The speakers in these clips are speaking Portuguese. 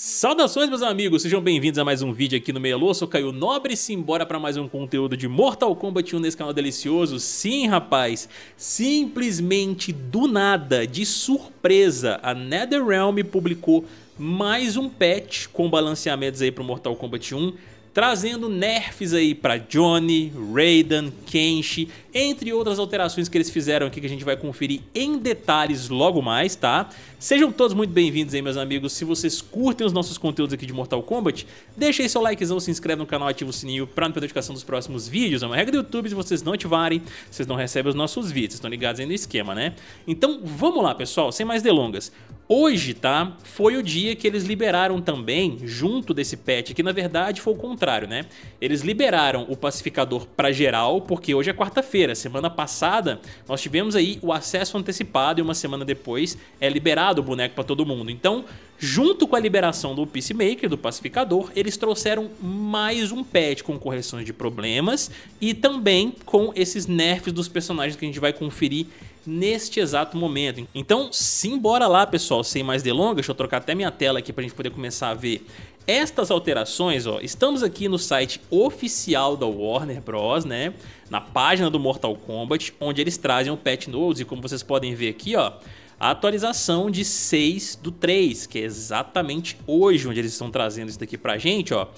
Saudações meus amigos, sejam bem-vindos a mais um vídeo aqui no Meia Louça, eu Caio Nobre se embora para mais um conteúdo de Mortal Kombat 1 nesse canal delicioso. Sim rapaz, simplesmente do nada, de surpresa, a NetherRealm publicou mais um patch com balanceamentos aí para o Mortal Kombat 1 trazendo nerfs aí para Johnny, Raiden, Kenshi, entre outras alterações que eles fizeram aqui que a gente vai conferir em detalhes logo mais, tá? Sejam todos muito bem-vindos aí, meus amigos. Se vocês curtem os nossos conteúdos aqui de Mortal Kombat, deixa aí seu likezão, se inscreve no canal, ativa o sininho pra não perder a notificação dos próximos vídeos. É uma regra do YouTube, se vocês não ativarem, vocês não recebem os nossos vídeos. Vocês estão ligados aí no esquema, né? Então, vamos lá, pessoal, sem mais delongas. Hoje, tá? Foi o dia que eles liberaram também, junto desse patch, que na verdade foi o contrário, né? Eles liberaram o pacificador para geral, porque hoje é quarta-feira. Semana passada, nós tivemos aí o acesso antecipado e uma semana depois é liberado o boneco para todo mundo. Então, junto com a liberação do Peacemaker, do pacificador, eles trouxeram mais um patch com correções de problemas e também com esses nerfs dos personagens que a gente vai conferir neste exato momento. Então, simbora lá, pessoal, sem mais delongas, deixa eu trocar até minha tela aqui para a gente poder começar a ver estas alterações, ó, estamos aqui no site oficial da Warner Bros, né, na página do Mortal Kombat, onde eles trazem o patch notes e como vocês podem ver aqui, ó, a atualização de 6 do 3, que é exatamente hoje onde eles estão trazendo isso daqui pra gente, ó.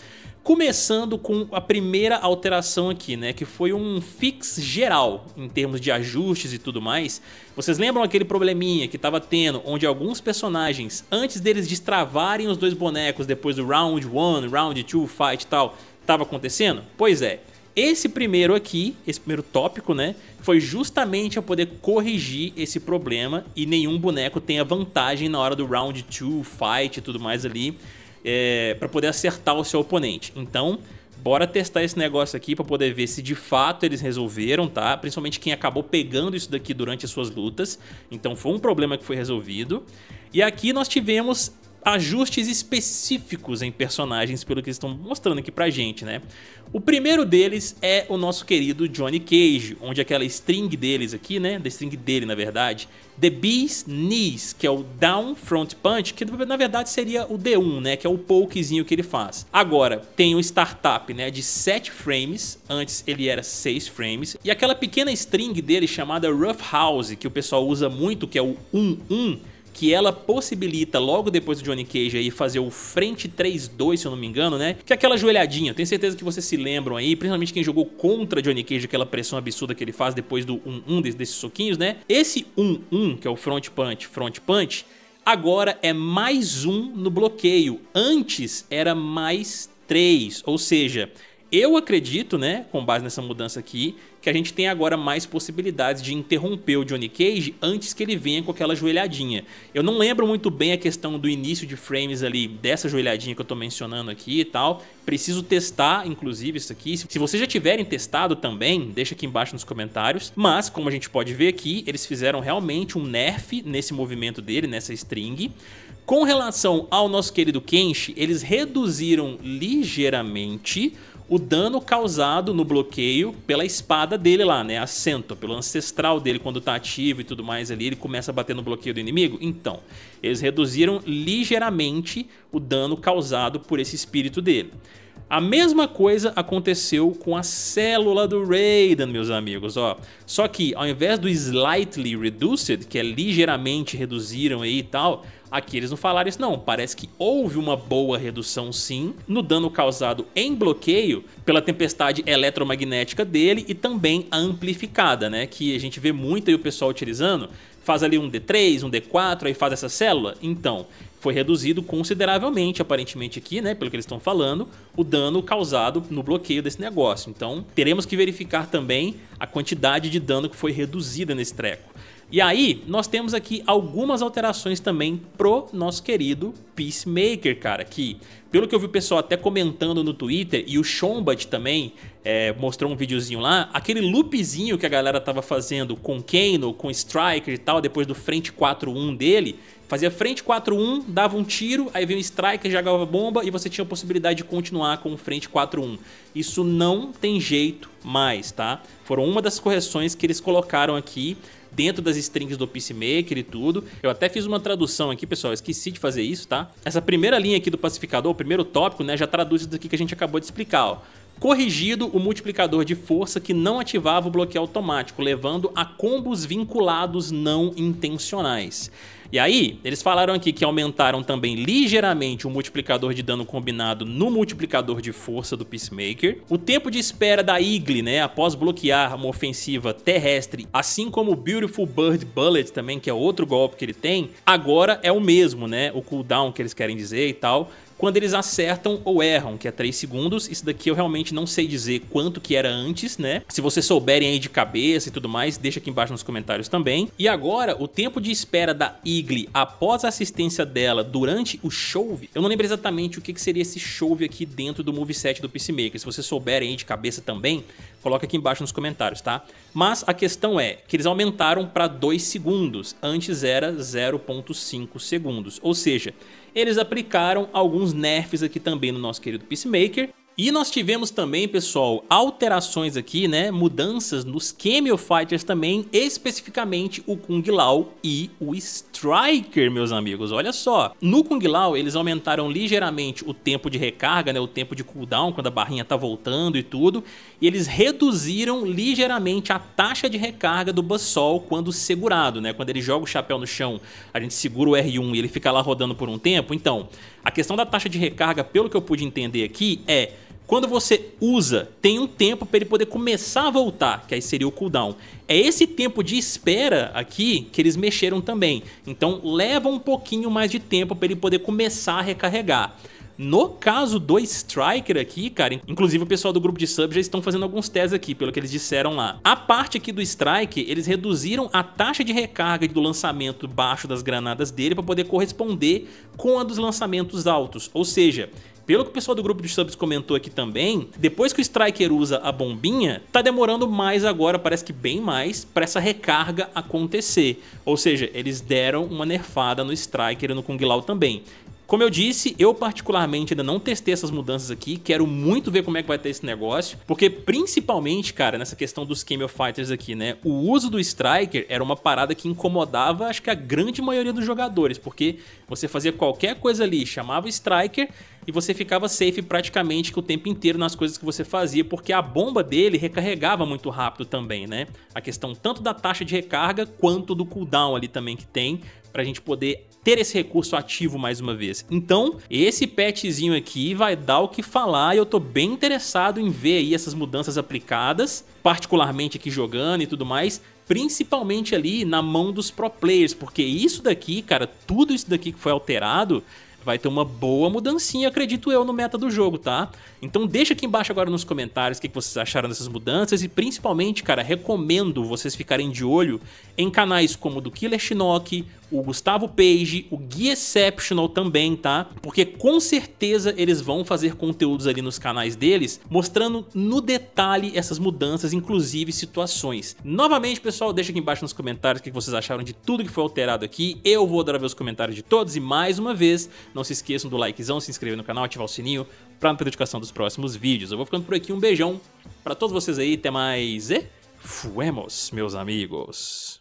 Começando com a primeira alteração aqui, né, que foi um fix geral em termos de ajustes e tudo mais. Vocês lembram aquele probleminha que tava tendo onde alguns personagens, antes deles destravarem os dois bonecos depois do round 1, round 2, fight e tal, tava acontecendo? Pois é, esse primeiro aqui, esse primeiro tópico, né, foi justamente a poder corrigir esse problema e nenhum boneco tenha vantagem na hora do round 2, fight e tudo mais ali, é, para poder acertar o seu oponente. Então, bora testar esse negócio aqui para poder ver se de fato eles resolveram, tá? Principalmente quem acabou pegando isso daqui durante as suas lutas. Então, foi um problema que foi resolvido. E aqui nós tivemos ajustes específicos em personagens, pelo que eles estão mostrando aqui pra gente, né? O primeiro deles é o nosso querido Johnny Cage, onde aquela string deles aqui, né? Da string dele, na verdade, The Beast Knees, que é o Down Front Punch, que na verdade seria o D1, né? Que é o pokezinho que ele faz. Agora, tem o Startup, né? De 7 frames, antes ele era 6 frames, e aquela pequena string dele chamada Rough House, que o pessoal usa muito, que é o 1-1, que ela possibilita logo depois do Johnny Cage aí fazer o frente 3-2, se eu não me engano, né? Que é aquela joelhadinha, tenho certeza que vocês se lembram aí, principalmente quem jogou contra Johnny Cage, aquela pressão absurda que ele faz depois do 1-1 desses, soquinhos, né? Esse 1-1, que é o front punch, front punch, agora é mais um no bloqueio. Antes era mais 3, ou seja, eu acredito, né, com base nessa mudança aqui, que a gente tem agora mais possibilidades de interromper o Johnny Cage antes que ele venha com aquela joelhadinha. Eu não lembro muito bem a questão do início de frames ali, dessa joelhadinha que eu tô mencionando aqui e tal. Preciso testar, inclusive, isso aqui. Se vocês já tiverem testado também, deixa aqui embaixo nos comentários. Mas, como a gente pode ver aqui, eles fizeram realmente um nerf nesse movimento dele, nessa string. Com relação ao nosso querido Kenshi, eles reduziram ligeiramente o dano causado no bloqueio pela espada dele lá, né? A Sento, pelo ancestral dele quando tá ativo e tudo mais ali, ele começa a bater no bloqueio do inimigo. Então, eles reduziram ligeiramente o dano causado por esse espírito dele. A mesma coisa aconteceu com a célula do Raiden, meus amigos, ó. Só que ao invés do slightly reduced, que é ligeiramente reduziram aí e tal, Aqui eles não falaram isso, não. Parece que houve uma boa redução, sim, no dano causado em bloqueio pela tempestade eletromagnética dele e também a amplificada, né? Que a gente vê muito aí o pessoal utilizando. Faz ali um D3, um D4, aí faz essa célula. Então, foi reduzido consideravelmente, aparentemente aqui, né, pelo que eles estão falando, o dano causado no bloqueio desse negócio. Então, teremos que verificar também a quantidade de dano que foi reduzida nesse treco. E aí, nós temos aqui algumas alterações também pro nosso querido Peacemaker, cara, que pelo que eu vi o pessoal até comentando no Twitter, e o Shombat também é, mostrou um videozinho lá, aquele loopzinho que a galera tava fazendo com Kano, com Striker e tal, depois do frente 4-1 dele, fazia frente 4-1, dava um tiro, aí vinha um Striker, jogava bomba e você tinha a possibilidade de continuar com o frente 4-1. Isso não tem jeito mais, tá? Foram uma das correções que eles colocaram aqui, dentro das strings do Peacemaker e tudo. Eu até fiz uma tradução aqui, pessoal, esqueci de fazer isso, tá? Essa primeira linha aqui do pacificador, primeiro tópico, né, já traduz isso aqui que a gente acabou de explicar. Ó. Corrigido o multiplicador de força que não ativava o bloqueio automático, levando a combos vinculados não intencionais. E aí, eles falaram aqui que aumentaram também ligeiramente o multiplicador de dano combinado no multiplicador de força do Peacemaker. O tempo de espera da Eagle, né, após bloquear uma ofensiva terrestre, assim como o Beautiful Bird Bullet também, que é outro golpe que ele tem, agora é o mesmo, né, o cooldown que eles querem dizer e tal, quando eles acertam ou erram, que é 3 segundos. Isso daqui eu realmente não sei dizer quanto que era antes, né? Se vocês souberem aí de cabeça e tudo mais, deixa aqui embaixo nos comentários também. E agora, o tempo de espera da Igli após a assistência dela durante o Chove, eu não lembro exatamente o que, seria esse Chove aqui dentro do moveset do Peacemaker. Se vocês souberem aí de cabeça também, coloca aqui embaixo nos comentários, tá? Mas a questão é que eles aumentaram para 2 segundos, antes era 0.5 segundos. Ou seja, eles aplicaram alguns alguns nerfs aqui também no nosso querido Peacemaker. E nós tivemos também, pessoal, alterações aqui, né, mudanças nos Camel Fighters também, especificamente o Kung Lao e o Striker, meus amigos, olha só. No Kung Lao, eles aumentaram ligeiramente o tempo de recarga, né, o tempo de cooldown, quando a barrinha tá voltando e tudo, e eles reduziram ligeiramente a taxa de recarga do Buzzsaw quando segurado, né, quando ele joga o chapéu no chão, a gente segura o R1 e ele fica lá rodando por um tempo, então... A questão da taxa de recarga, pelo que eu pude entender aqui, é quando você usa, tem um tempo para ele poder começar a voltar, que aí seria o cooldown. É esse tempo de espera aqui que eles mexeram também. Então leva um pouquinho mais de tempo para ele poder começar a recarregar. No caso do Striker aqui, cara, inclusive o pessoal do grupo de sub já estão fazendo alguns testes aqui, pelo que eles disseram lá. A parte aqui do Strike, eles reduziram a taxa de recarga do lançamento baixo das granadas dele para poder corresponder com a dos lançamentos altos. Ou seja, pelo que o pessoal do grupo de subs comentou aqui também, depois que o Striker usa a bombinha, tá demorando mais agora, parece que bem mais, para essa recarga acontecer. Ou seja, eles deram uma nerfada no Striker e no Kung Lao também. Como eu disse, eu particularmente ainda não testei essas mudanças aqui, quero muito ver como é que vai ter esse negócio, porque principalmente, cara, nessa questão dos Camel Fighters aqui, né, o uso do Striker era uma parada que incomodava, acho que a grande maioria dos jogadores, porque você fazia qualquer coisa ali, chamava Striker, e você ficava safe praticamente o tempo inteiro nas coisas que você fazia, porque a bomba dele recarregava muito rápido também, né? A questão tanto da taxa de recarga quanto do cooldown ali também que tem, para a gente poder ter esse recurso ativo mais uma vez. Então, esse patchzinho aqui vai dar o que falar e eu tô bem interessado em ver aí essas mudanças aplicadas, particularmente aqui jogando e tudo mais, principalmente ali na mão dos pro players, porque isso daqui, cara, tudo isso daqui que foi alterado, vai ter uma boa mudancinha, acredito eu, no meta do jogo, tá? Então deixa aqui embaixo agora nos comentários o que vocês acharam dessas mudanças e principalmente, cara, recomendo vocês ficarem de olho em canais como o do Killer Shinnok, o Gustavo Page, o Gui Exceptional também, tá? Porque com certeza eles vão fazer conteúdos ali nos canais deles, mostrando no detalhe essas mudanças, inclusive situações. Novamente, pessoal, deixa aqui embaixo nos comentários o que vocês acharam de tudo que foi alterado aqui. Eu vou adorar ver os comentários de todos e mais uma vez, não se esqueçam do likezão, se inscrever no canal, ativar o sininho para não perder notificação dos próximos vídeos. Eu vou ficando por aqui, um beijão para todos vocês aí, até mais e fuemos, meus amigos.